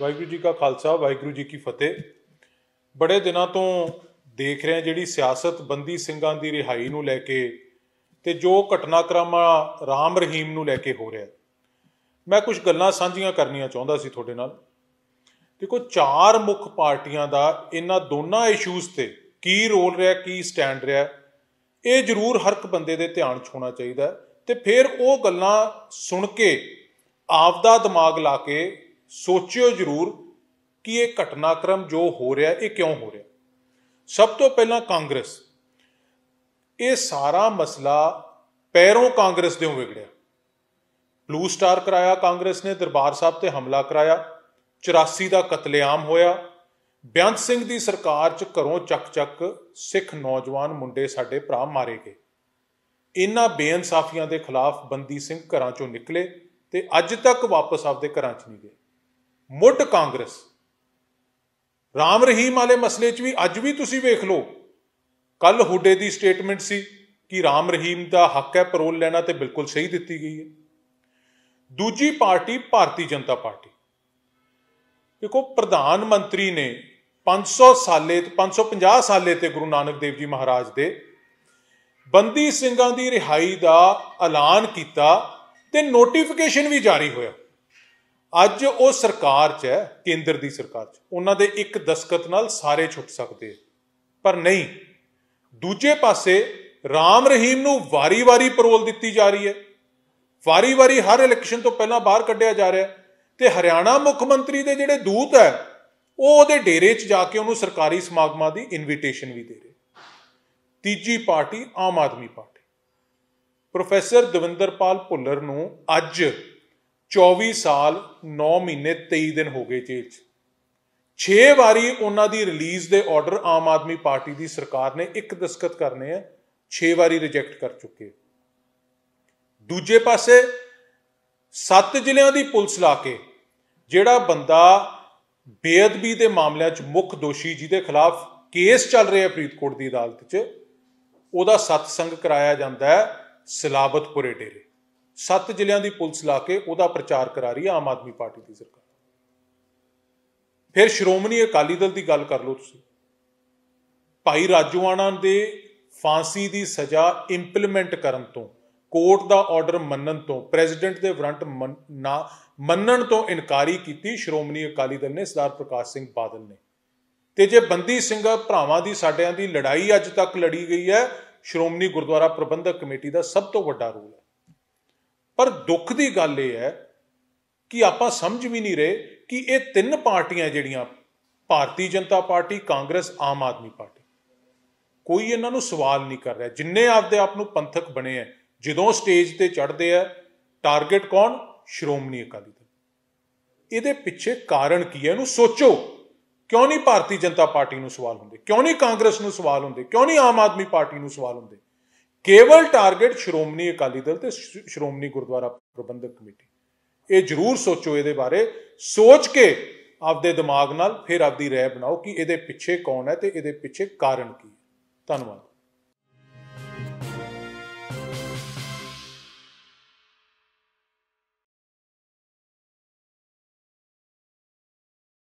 ਵਾਹਿਗੁਰੂ ਜੀ ਕਾ ਖਾਲਸਾ ਵਾਹਿਗੁਰੂ ਜੀ ਕੀ ਫਤਿਹ ਬੜੇ ਦਿਨਾਂ ਤੋਂ ਦੇਖ ਰਹੇ ਜਿਹੜੀ ਸਿਆਸਤ ਬੰਦੀ ਸਿੰਘਾਂ ਦੀ ਰਿਹਾਈ ਨੂੰ ਲੈ ਕੇ ਤੇ ਜੋ ਘਟਨਾਕ੍ਰਮ ਰਾਮ ਰਹੀਮ ਨੂੰ ਲੈ ਕੇ ਹੋ ਰਿਹਾ ਮੈਂ ਕੁਝ ਗੱਲਾਂ ਸਾਂਝੀਆਂ ਕਰਨੀਆਂ ਚਾਹੁੰਦਾ ਸੀ ਤੁਹਾਡੇ ਨਾਲ ਦੇਖੋ ਚਾਰ ਮੁੱਖ ਪਾਰਟੀਆਂ ਦਾ ਇਹਨਾਂ ਦੋਨਾਂ ਇਸ਼ੂਜ਼ ਤੇ ਕੀ ਰੋਲ ਰਿਹਾ ਕੀ ਸਟੈਂਡ ਰਿਹਾ ਇਹ ਜ਼ਰੂਰ ਹਰ ਇੱਕ ਬੰਦੇ ਦੇ ਧਿਆਨ 'ਚ ਹੋਣਾ ਚਾਹੀਦਾ ਤੇ ਫਿਰ ਉਹ ਗੱਲਾਂ ਸੁਣ ਕੇ ਆਪਦਾ ਦਿਮਾਗ ਲਾ ਕੇ ਸੋਚਿਓ ਜ਼ਰੂਰ ਕਿ ਇਹ ਘਟਨਾਕ੍ਰਮ ਜੋ ਹੋ ਰਿਹਾ ਇਹ ਕਿਉਂ ਹੋ ਰਿਹਾ ਸਭ ਤੋਂ ਪਹਿਲਾਂ ਕਾਂਗਰਸ ਇਹ ਸਾਰਾ ਮਸਲਾ ਪੈਰੋਂ ਕਾਂਗਰਸ ਦੇ ਵਿਗੜਿਆ ਬਲੂ ਸਟਾਰ ਕਰਾਇਆ ਕਾਂਗਰਸ ਨੇ ਦਰਬਾਰ ਸਾਹਿਬ ਤੇ ਹਮਲਾ ਕਰਾਇਆ 84 ਦਾ ਕਤਲੇਆਮ ਹੋਇਆ ਬਿਆੰਤ ਸਿੰਘ ਦੀ ਸਰਕਾਰ 'ਚ ਘਰੋਂ ਚੱਕ-ਚੱਕ ਸਿੱਖ ਨੌਜਵਾਨ ਮੁੰਡੇ ਸਾਡੇ ਭਰਾ ਮਾਰੇ ਗਏ ਇਨ੍ਹਾਂ ਬੇਇਨਸਾਫੀਆਂ ਦੇ ਖਿਲਾਫ ਬੰਦੀ ਸਿੰਘ ਘਰਾਂ 'ਚੋਂ ਨਿਕਲੇ ਤੇ ਅੱਜ ਤੱਕ ਵਾਪਸ ਆਪਦੇ ਘਰਾਂ 'ਚ ਨਹੀਂ ਗਏ ਮੁੱਢ ਕਾਂਗਰਸ ਰਾਮ ਰਹੀਮ ਵਾਲੇ ਮਸਲੇ 'ਚ ਵੀ ਅੱਜ ਵੀ ਤੁਸੀਂ ਵੇਖ ਲਓ ਕੱਲ ਹੁੱਡੇ ਦੀ ਸਟੇਟਮੈਂਟ ਸੀ ਕਿ ਰਾਮ ਰਹੀਮ ਦਾ ਹੱਕ ਹੈ ਪਰੋਲ ਲੈਣਾ ਤੇ ਬਿਲਕੁਲ ਸਹੀ ਦਿੱਤੀ ਗਈ ਹੈ ਦੂਜੀ ਪਾਰਟੀ ਭਾਰਤੀ ਜਨਤਾ ਪਾਰਟੀ ਦੇਖੋ ਪ੍ਰਧਾਨ ਮੰਤਰੀ ਨੇ 500 ਸਾਲੇ ਤੇ 550 ਸਾਲੇ ਤੇ ਗੁਰੂ ਨਾਨਕ ਦੇਵ ਜੀ ਮਹਾਰਾਜ ਦੇ ਬੰਦੀ ਸਿੰਘਾਂ ਦੀ ਰਿਹਾਈ ਦਾ ਐਲਾਨ ਕੀਤਾ ਤੇ ਨੋਟੀਫਿਕੇਸ਼ਨ ਵੀ ਜਾਰੀ ਹੋਇਆ ਅੱਜ ਉਹ ਸਰਕਾਰ 'ਚ ਹੈ ਕੇਂਦਰ ਦੀ ਸਰਕਾਰ 'ਚ ਉਹਨਾਂ ਦੇ ਇੱਕ ਦਸਕਤ ਨਾਲ ਸਾਰੇ ਛੁੱਟ ਸਕਦੇ ਪਰ ਨਹੀਂ ਦੂਜੇ ਪਾਸੇ ਰਾਮ ਰਹੀਮ ਨੂੰ ਵਾਰੀ-ਵਾਰੀ ਪਰੋਲ ਦਿੱਤੀ ਜਾ ਰਹੀ ਹੈ ਵਾਰੀ-ਵਾਰੀ ਹਰ ਇਲੈਕਸ਼ਨ ਤੋਂ ਪਹਿਲਾਂ ਬਾਹਰ ਕੱਢਿਆ ਜਾ ਰਿਹਾ ਤੇ ਹਰਿਆਣਾ ਮੁੱਖ ਮੰਤਰੀ ਦੇ ਜਿਹੜੇ ਦੂਤ ਹੈ ਉਹ ਉਹਦੇ ਡੇਰੇ 'ਚ ਜਾ ਕੇ ਉਹਨੂੰ ਸਰਕਾਰੀ ਸਮਾਗਮਾਂ ਦੀ ਇਨਵੀਟੇਸ਼ਨ ਵੀ ਦੇ ਰਹੇ ਤੀਜੀ party Aam Aadmi party professor Davinderpal Bhullar ਨੂੰ ਅੱਜ 24 ਸਾਲ 9 ਮਹੀਨੇ 23 ਦਿਨ ਹੋ ਗਏ ਜੇਲ੍ਹ 'ਚ 6 ਵਾਰੀ ਉਹਨਾਂ ਦੀ ਰਿਲੀਜ਼ ਦੇ ਆਰਡਰ ਆਮ ਆਦਮੀ ਪਾਰਟੀ ਦੀ ਸਰਕਾਰ ਨੇ ਇੱਕ ਦਸਖਤ ਕਰਨੇ ਆ 6 ਵਾਰੀ ਰਿਜੈਕਟ ਕਰ ਚੁੱਕੇ ਦੂਜੇ ਪਾਸੇ 7 ਜ਼ਿਲ੍ਹਿਆਂ ਦੀ ਪੁਲਿਸ ਲਾ ਕੇ ਜਿਹੜਾ ਬੰਦਾ ਬੇਅਦਬੀ ਦੇ ਮਾਮਲਿਆਂ 'ਚ ਮੁੱਖ ਦੋਸ਼ੀ ਜਿਹਦੇ ਖਿਲਾਫ ਕੇਸ ਚੱਲ ਰਿਹਾ ਫਰੀਦਕੋਟ ਦੀ ਅਦਾਲਤ 'ਚ ਉਹਦਾ ਸਤਸੰਗ ਕਰਾਇਆ ਜਾਂਦਾ ਹੈ ਸਲਾਬਤਪੁਰੇ ਡੇਰੇ ਸੱਤ ਜ਼ਿਲ੍ਹਿਆਂ ਦੀ ਪੁਲਿਸ ਲਾ ਕੇ ਉਹਦਾ ਪ੍ਰਚਾਰ ਕਰਾ ਰਹੀ ਹੈ ਆਮ ਆਦਮੀ ਪਾਰਟੀ ਦੀ ਸਰਕਾਰ ਫਿਰ ਸ਼੍ਰੋਮਣੀ ਅਕਾਲੀ ਦਲ ਦੀ ਗੱਲ ਕਰ ਲਓ ਤੁਸੀਂ ਭਾਈ ਰਾਜੂਆਣਾ ਦੇ ਫਾਂਸੀ ਦੀ ਸਜ਼ਾ ਇੰਪਲੀਮੈਂਟ ਕਰਨ ਤੋਂ ਕੋਰਟ ਦਾ ਆਰਡਰ ਮੰਨਣ ਤੋਂ ਪ੍ਰੈਜ਼ੀਡੈਂਟ ਦੇ ਵਰੰਟ ਨਾ ਮੰਨਣ ਤੋਂ ਇਨਕਾਰੀ ਕੀਤੀ ਸ਼੍ਰੋਮਣੀ ਅਕਾਲੀ ਦਲ ਨੇ ਸਰਦਾਰ ਪ੍ਰਕਾਸ਼ ਸਿੰਘ ਬਾਦਲ ਨੇ ਤੇ ਜੇ ਬੰਦੀ ਸਿੰਘ ਭਰਾਵਾਂ ਦੀ ਸਾਡਿਆਂ ਦੀ ਲੜਾਈ ਅੱਜ ਤੱਕ ਲੜੀ ਗਈ ਹੈ ਸ਼੍ਰੋਮਣੀ ਗੁਰਦੁਆਰਾ ਪ੍ਰਬੰਧਕ ਕਮੇਟੀ ਦਾ ਸਭ ਤੋਂ ਵੱਡਾ ਰੋਲ ਹੈ ਪਰ ਦੁੱਖ ਦੀ ਗੱਲ ਇਹ ਹੈ ਕਿ ਆਪਾਂ ਸਮਝ ਵੀ ਨਹੀਂ ਰਹੇ ਕਿ ਇਹ ਤਿੰਨ ਪਾਰਟੀਆਂ ਜਿਹੜੀਆਂ ਭਾਰਤੀ ਜਨਤਾ ਪਾਰਟੀ ਕਾਂਗਰਸ ਆਮ ਆਦਮੀ ਪਾਰਟੀ ਕੋਈ ਇਹਨਾਂ ਨੂੰ ਸਵਾਲ ਨਹੀਂ ਕਰ ਰਿਹਾ ਜਿੰਨੇ ਆਪਦੇ ਆਪ ਨੂੰ ਪੰਥਕ ਬਣੇ ਐ ਜਦੋਂ ਸਟੇਜ ਤੇ ਚੜਦੇ ਐ ਟਾਰਗੇਟ ਕੌਣ ਸ਼੍ਰੋਮਣੀ ਅਕਾਲੀ ਦਲ ਇਹਦੇ ਪਿੱਛੇ ਕਾਰਨ ਕੀ ਹੈ ਇਹਨੂੰ ਸੋਚੋ ਕਿਉਂ ਨਹੀਂ ਭਾਰਤੀ ਜਨਤਾ ਪਾਰਟੀ ਨੂੰ ਸਵਾਲ ਹੁੰਦੇ ਕਿਉਂ ਨਹੀਂ ਕਾਂਗਰਸ ਨੂੰ ਸਵਾਲ ਹੁੰਦੇ ਕਿਉਂ ਨਹੀਂ ਆਮ ਆਦਮੀ ਪਾਰਟੀ ਨੂੰ ਸਵਾਲ ਹੁੰਦੇ ਕੇਵਲ ਟਾਰਗੇਟ ਸ਼੍ਰੋਮਣੀ ਅਕਾਲੀ ਦਲ ਤੇ ਸ਼੍ਰੋਮਣੀ ਗੁਰਦੁਆਰਾ ਪ੍ਰਬੰਧਕ ਕਮੇਟੀ ਇਹ ਜ਼ਰੂਰ ਸੋਚੋ ਇਹਦੇ ਬਾਰੇ ਸੋਚ ਕੇ ਆਪਦੇ ਦਿਮਾਗ ਨਾਲ ਫਿਰ ਆਪਦੀ ਰਾਏ ਬਣਾਓ ਕਿ ਇਹਦੇ ਪਿੱਛੇ ਕੌਣ ਹੈ ਤੇ ਇਹਦੇ ਪਿੱਛੇ ਕਾਰਨ ਕੀ ਹੈ ਧੰਨਵਾਦ